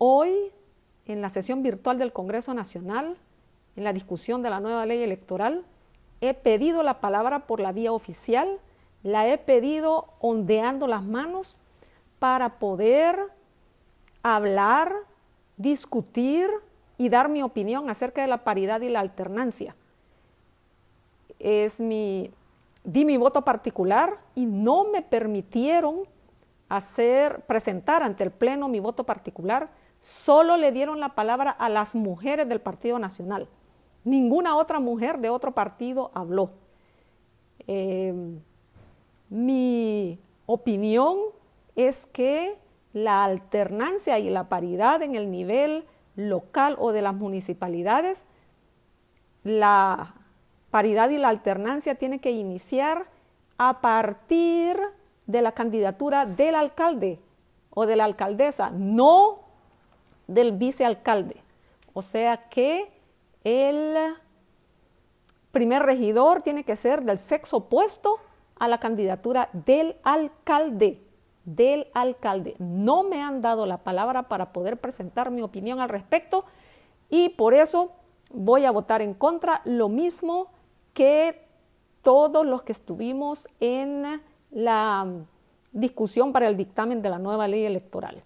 Hoy, en la sesión virtual del Congreso Nacional, en la discusión de la nueva ley electoral, he pedido la palabra por la vía oficial, la he pedido ondeando las manos para poder hablar, discutir y dar mi opinión acerca de la paridad y la alternancia. Es mi, di mi voto particular y no me permitieron hacer, presentar ante el Pleno mi voto particular, solo le dieron la palabra a las mujeres del Partido Nacional. Ninguna otra mujer de otro partido habló. Em, mi opinión es que la alternancia y la paridad en el nivel local o de las municipalidades, la paridad y la alternancia tiene que iniciar a partir de la candidatura del alcalde o de la alcaldesa, no del vicealcalde. O sea que el primer regidor tiene que ser del sexo opuesto a la candidatura del alcalde, del alcalde. No me han dado la palabra para poder presentar mi opinión al respecto y por eso voy a votar en contra, lo mismo que todos los que estuvimos en la mm, discusión para el dictamen de la nueva ley electoral.